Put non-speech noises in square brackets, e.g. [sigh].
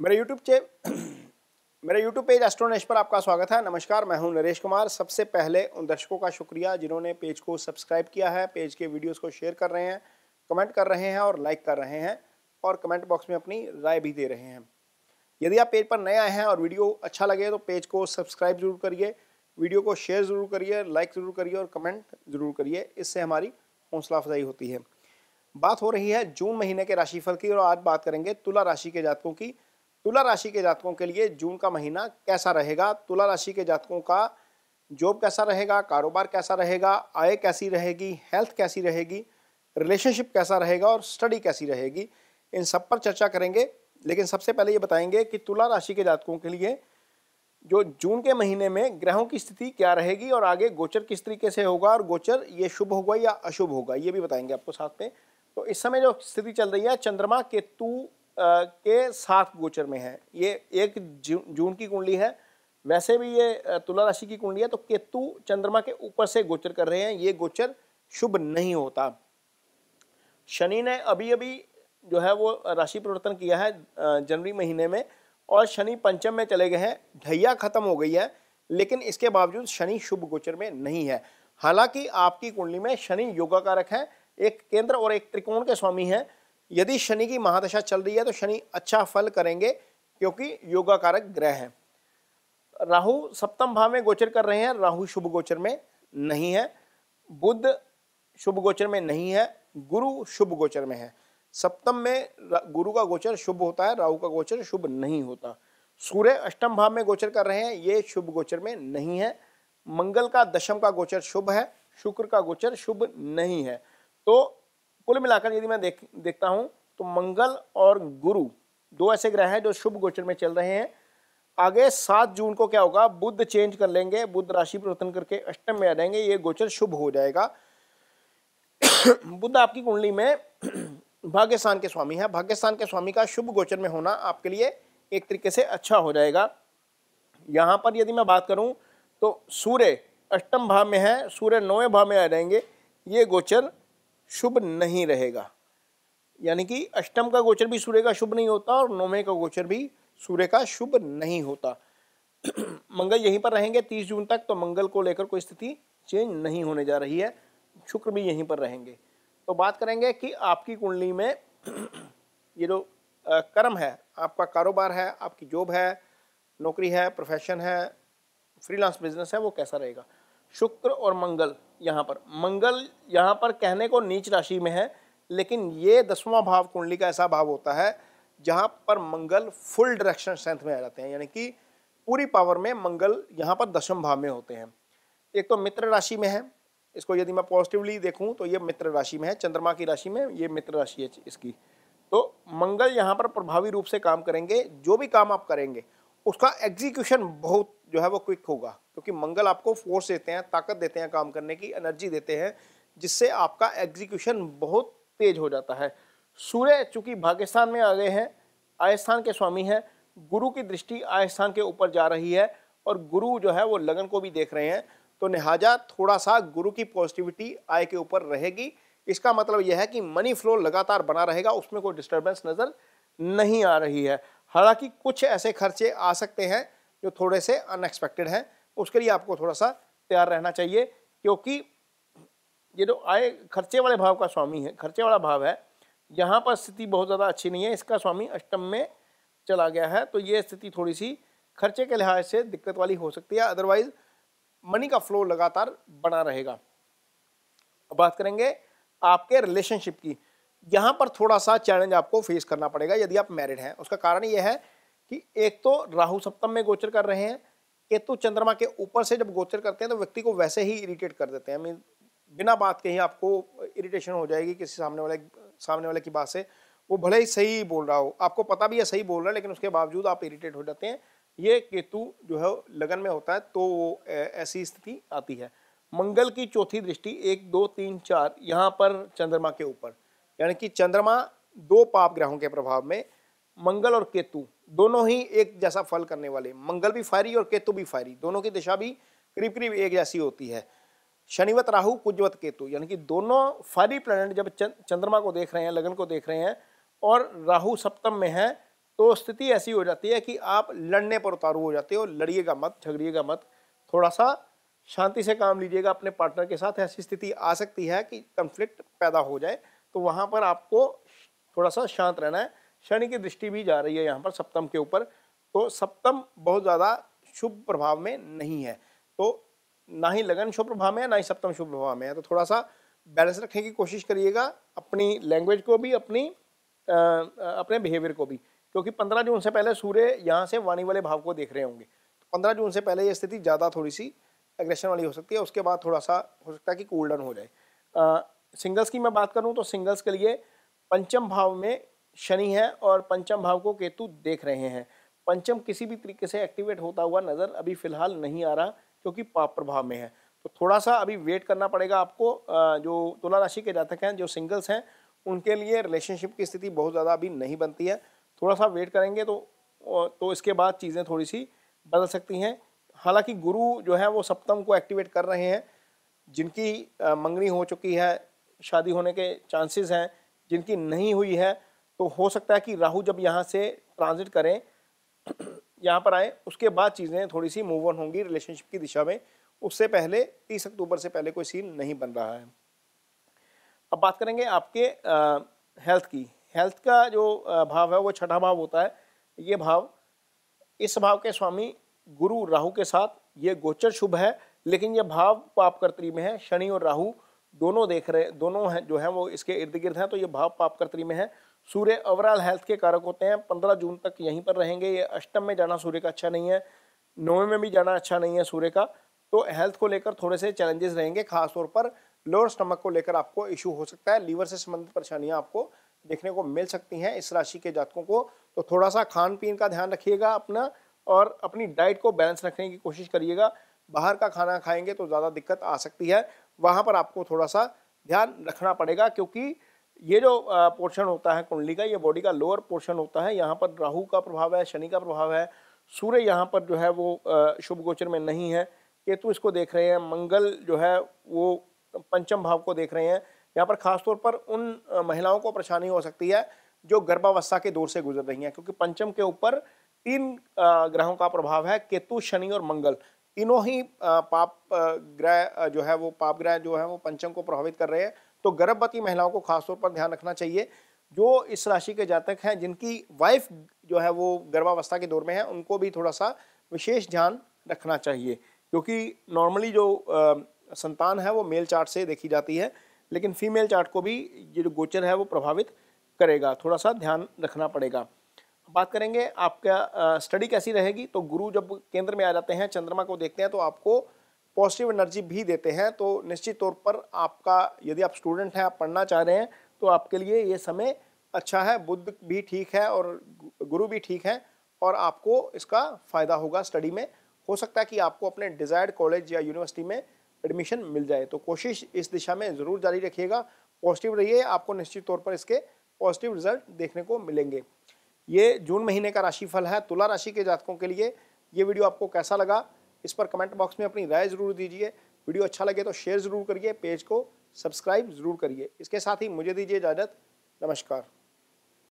मेरे यूट्यूब चे [clears throat] मेरे यूट्यूब पेज एस्ट्रोनेश पर आपका स्वागत है नमस्कार मैं हूं नरेश कुमार सबसे पहले उन दर्शकों का शुक्रिया जिन्होंने पेज को सब्सक्राइब किया है पेज के वीडियोस को शेयर कर रहे हैं कमेंट कर रहे हैं और लाइक कर रहे हैं और कमेंट बॉक्स में अपनी राय भी दे रहे हैं यदि आप पेज पर नए आए हैं और वीडियो अच्छा लगे तो पेज को सब्सक्राइब जरूर करिए वीडियो को शेयर ज़रूर करिए लाइक ज़रूर करिए और कमेंट ज़रूर करिए इससे हमारी हौसला अफजाई होती है बात हो रही है जून महीने के राशिफल की और आज बात करेंगे तुला राशि के जातकों की तुला राशि के जातकों के लिए जून का महीना कैसा रहेगा तुला राशि के जातकों का जॉब कैसा रहेगा कारोबार कैसा रहेगा आय कैसी रहेगी हेल्थ कैसी रहेगी रिलेशनशिप कैसा रहेगा और स्टडी कैसी रहेगी इन सब पर चर्चा करेंगे लेकिन सबसे पहले ये बताएंगे कि तुला राशि के जातकों के लिए जो जून के महीने में ग्रहों की स्थिति क्या रहेगी और आगे गोचर किस तरीके से होगा और गोचर ये शुभ होगा या अशुभ होगा ये भी बताएंगे आपको साथ में तो इस समय जो स्थिति चल रही है चंद्रमा केतु के साथ गोचर में है ये एक जून की कुंडली है वैसे भी ये तुला राशि की कुंडली है तो केतु चंद्रमा के ऊपर से गोचर कर रहे हैं ये गोचर शुभ नहीं होता शनि ने अभी अभी जो है वो राशि परिवर्तन किया है जनवरी महीने में और शनि पंचम में चले गए हैं ढैया खत्म हो गई है लेकिन इसके बावजूद शनि शुभ गोचर में नहीं है हालांकि आपकी कुंडली में शनि योगाकारक है एक केंद्र और एक त्रिकोण के स्वामी हैं यदि शनि की महादशा चल रही है तो शनि अच्छा फल करेंगे क्योंकि योगा कारक ग्रह है राहु सप्तम भाव में गोचर कर रहे हैं राहु शुभ गोचर में नहीं है बुद्ध शुभ गोचर में नहीं है गुरु शुभ गोचर में है सप्तम में गुरु का गोचर शुभ होता है राहु का गोचर शुभ नहीं होता सूर्य अष्टम भाव में गोचर कर रहे हैं ये शुभ गोचर में नहीं है मंगल का दशम का गोचर शुभ है शुक्र का गोचर शुभ नहीं है तो कुल मिलाकर यदि मैं देख देखता हूँ तो मंगल और गुरु दो ऐसे ग्रह हैं जो शुभ गोचर में चल रहे हैं आगे सात जून को क्या होगा बुद्ध चेंज कर लेंगे बुद्ध राशि परिवर्तन करके अष्टम में आ जाएंगे ये गोचर शुभ हो जाएगा बुद्ध आपकी कुंडली में भाग्यस्थान के स्वामी है भाग्यस्थान के स्वामी का शुभ गोचर में होना आपके लिए एक तरीके से अच्छा हो जाएगा यहाँ पर यदि मैं बात करूँ तो सूर्य अष्टम भाव में है सूर्य नौवें भाव में आ जाएंगे ये गोचर शुभ नहीं रहेगा यानी कि अष्टम का गोचर भी सूर्य का शुभ नहीं होता और नौमे का गोचर भी सूर्य का शुभ नहीं होता मंगल यहीं पर रहेंगे तीस जून तक तो मंगल को लेकर कोई स्थिति चेंज नहीं होने जा रही है शुक्र भी यहीं पर रहेंगे तो बात करेंगे कि आपकी कुंडली में ये जो कर्म है आपका कारोबार है आपकी जॉब है नौकरी है प्रोफेशन है फ्रीलांस बिजनेस है वो कैसा रहेगा शुक्र और मंगल यहाँ पर मंगल यहाँ पर कहने को नीच राशि में है लेकिन ये दसवां भाव कुंडली का ऐसा भाव होता है जहाँ पर मंगल फुल डायरेक्शन स्ट्रेंथ में आ जाते हैं यानी कि पूरी पावर में मंगल यहाँ पर दशम भाव में होते हैं एक तो मित्र राशि में है इसको यदि मैं पॉजिटिवली देखूँ तो ये मित्र राशि में है चंद्रमा की राशि में ये मित्र राशि है इसकी तो मंगल यहाँ पर प्रभावी रूप से काम करेंगे जो भी काम आप करेंगे उसका एग्जीक्यूशन बहुत जो है वो क्विक होगा क्योंकि मंगल आपको फोर्स देते हैं ताकत देते हैं काम करने की एनर्जी देते हैं जिससे आपका एग्जीक्यूशन बहुत तेज हो जाता है सूर्य चूंकि भाग्यस्थान में आ गए हैं आयस्थान के स्वामी हैं गुरु की दृष्टि आयस्थान के ऊपर जा रही है और गुरु जो है वो लगन को भी देख रहे हैं तो लिहाजा थोड़ा सा गुरु की पॉजिटिविटी आय के ऊपर रहेगी इसका मतलब यह है कि मनी फ्लो लगातार बना रहेगा उसमें कोई डिस्टर्बेंस नज़र नहीं आ रही है हालांकि कुछ ऐसे खर्चे आ सकते हैं जो थोड़े से अनएक्सपेक्टेड हैं उसके लिए आपको थोड़ा सा तैयार रहना चाहिए क्योंकि ये जो आय खर्चे वाले भाव का स्वामी है खर्चे वाला भाव है यहाँ पर स्थिति बहुत ज़्यादा अच्छी नहीं है इसका स्वामी अष्टम में चला गया है तो ये स्थिति थोड़ी सी खर्चे के लिहाज से दिक्कत वाली हो सकती है अदरवाइज मनी का फ्लो लगातार बना रहेगा अब बात करेंगे आपके रिलेशनशिप की यहाँ पर थोड़ा सा चैलेंज आपको फेस करना पड़ेगा यदि आप मैरिड हैं उसका कारण यह है कि एक तो राहु सप्तम में गोचर कर रहे हैं केतु चंद्रमा के ऊपर से जब गोचर करते हैं तो व्यक्ति को वैसे ही इरिटेट कर देते हैं मीन बिना बात के ही आपको इरिटेशन हो जाएगी किसी सामने वाले सामने वाले की बात से वो भले ही सही बोल रहा हो आपको पता भी है सही बोल रहा है लेकिन उसके बावजूद आप इरिटेट हो जाते हैं ये केतु जो है लगन में होता है तो वो ऐसी स्थिति आती है मंगल की चौथी दृष्टि एक दो तीन चार यहाँ पर चंद्रमा के ऊपर यानी कि चंद्रमा दो पाप ग्रहों के प्रभाव में मंगल और केतु दोनों ही एक जैसा फल करने वाले मंगल भी फायरी और केतु भी फायरी दोनों की दिशा भी करीब करीब एक जैसी होती है शनिवत राहु कुजवत केतु यानी कि दोनों फायरी प्लैनेट जब चंद्रमा को देख रहे हैं लगन को देख रहे हैं और राहु सप्तम में है तो स्थिति ऐसी हो जाती है कि आप लड़ने पर उतारू हो जाते हो लड़िएगा मत झगड़िएगा मत थोड़ा सा शांति से काम लीजिएगा अपने पार्टनर के साथ ऐसी स्थिति आ सकती है कि कन्फ्लिक्ट पैदा हो जाए तो वहाँ पर आपको थोड़ा सा शांत रहना है शनि की दृष्टि भी जा रही है यहाँ पर सप्तम के ऊपर तो सप्तम बहुत ज़्यादा शुभ प्रभाव में नहीं है तो ना ही लगन शुभ प्रभाव में है ना ही सप्तम शुभ प्रभाव में है तो थोड़ा सा बैलेंस रखने की कोशिश करिएगा अपनी लैंग्वेज को भी अपनी आ, अपने बिहेवियर को भी क्योंकि पंद्रह जून से पहले सूर्य यहाँ से वाणी वाले भाव को देख रहे होंगे तो पंद्रह जून से पहले ये स्थिति ज़्यादा थोड़ी सी एग्रेशन वाली हो सकती है उसके बाद थोड़ा सा हो सकता है कि कूल डाउन हो जाए सिंगल्स की मैं बात करूँ तो सिंगल्स के लिए पंचम भाव में शनि है और पंचम भाव को केतु देख रहे हैं पंचम किसी भी तरीके से एक्टिवेट होता हुआ नज़र अभी फिलहाल नहीं आ रहा क्योंकि पाप प्रभाव में है तो थोड़ा सा अभी वेट करना पड़ेगा आपको जो तुला राशि के जातक हैं जो सिंगल्स हैं उनके लिए रिलेशनशिप की स्थिति बहुत ज़्यादा अभी नहीं बनती है थोड़ा सा वेट करेंगे तो तो इसके बाद चीज़ें थोड़ी सी बदल सकती हैं हालांकि गुरु जो है वो सप्तम को एक्टिवेट कर रहे हैं जिनकी मंगनी हो चुकी है शादी होने के चांसेस हैं जिनकी नहीं हुई है तो हो सकता है कि राहु जब यहाँ से ट्रांजिट करें [clears throat] यहाँ पर आए उसके बाद चीज़ें थोड़ी सी मूव ऑन होंगी रिलेशनशिप की दिशा में उससे पहले तीस अक्टूबर से पहले कोई सीन नहीं बन रहा है अब बात करेंगे आपके आ, हेल्थ की हेल्थ का जो भाव है वो छठा भाव होता है ये भाव इस भाव के स्वामी गुरु राहु के साथ ये गोचर शुभ है लेकिन ये भाव पापकर्तरी में है शनि और राहु दोनों देख रहे दोनों हैं जो है वो इसके इर्द गिर्द हैं तो ये भाव पापकर्तरी में है सूर्य ओवरऑल हेल्थ के कारक होते हैं पंद्रह जून तक यहीं पर रहेंगे ये अष्टम में जाना सूर्य का अच्छा नहीं है नौवे में भी जाना अच्छा नहीं है सूर्य का तो हेल्थ को लेकर थोड़े से चैलेंजेस रहेंगे खासतौर पर लोअर स्टमक को लेकर आपको इशू हो सकता है लीवर से संबंधित परेशानियां आपको देखने को मिल सकती हैं इस राशि के जातकों को तो थोड़ा सा खान पीन का ध्यान रखिएगा अपना और अपनी डाइट को बैलेंस रखने की कोशिश करिएगा बाहर का खाना खाएंगे तो ज़्यादा दिक्कत आ सकती है वहाँ पर आपको थोड़ा सा ध्यान रखना पड़ेगा क्योंकि ये जो पोर्शन होता है कुंडली का ये बॉडी का लोअर पोर्शन होता है यहाँ पर राहु का प्रभाव है शनि का प्रभाव है सूर्य यहाँ पर जो है वो शुभ गोचर में नहीं है केतु इसको देख रहे हैं मंगल जो है वो पंचम भाव को देख रहे हैं यहाँ पर खासतौर पर उन महिलाओं को परेशानी हो सकती है जो गर्भावस्था के दौर से गुजर रही हैं क्योंकि पंचम के ऊपर तीन ग्रहों का प्रभाव है केतु शनि और मंगल तीनों ही पाप ग्रह जो है वो पाप ग्रह जो है वो पंचम को प्रभावित कर रहे हैं तो गर्भवती महिलाओं को खासतौर पर ध्यान रखना चाहिए जो इस राशि के जातक हैं जिनकी वाइफ जो है वो गर्भावस्था के दौर में है उनको भी थोड़ा सा विशेष ध्यान रखना चाहिए क्योंकि नॉर्मली जो आ, संतान है वो मेल चार्ट से देखी जाती है लेकिन फीमेल चार्ट को भी ये जो गोचर है वो प्रभावित करेगा थोड़ा सा ध्यान रखना पड़ेगा बात करेंगे आपका स्टडी कैसी रहेगी तो गुरु जब केंद्र में आ जाते हैं चंद्रमा को देखते हैं तो आपको पॉजिटिव एनर्जी भी देते हैं तो निश्चित तौर पर आपका यदि आप स्टूडेंट हैं आप पढ़ना चाह रहे हैं तो आपके लिए ये समय अच्छा है बुद्ध भी ठीक है और गुरु भी ठीक है और आपको इसका फ़ायदा होगा स्टडी में हो सकता है कि आपको अपने डिज़ायर्ड कॉलेज या यूनिवर्सिटी में एडमिशन मिल जाए तो कोशिश इस दिशा में ज़रूर जारी रखिएगा पॉजिटिव रहिए आपको निश्चित तौर पर इसके पॉजिटिव रिजल्ट देखने को मिलेंगे ये जून महीने का राशिफल है तुला राशि के जातकों के लिए ये वीडियो आपको कैसा लगा इस पर कमेंट बॉक्स में अपनी राय ज़रूर दीजिए वीडियो अच्छा लगे तो शेयर ज़रूर करिए पेज को सब्सक्राइब ज़रूर करिए इसके साथ ही मुझे दीजिए इजाज़त नमस्कार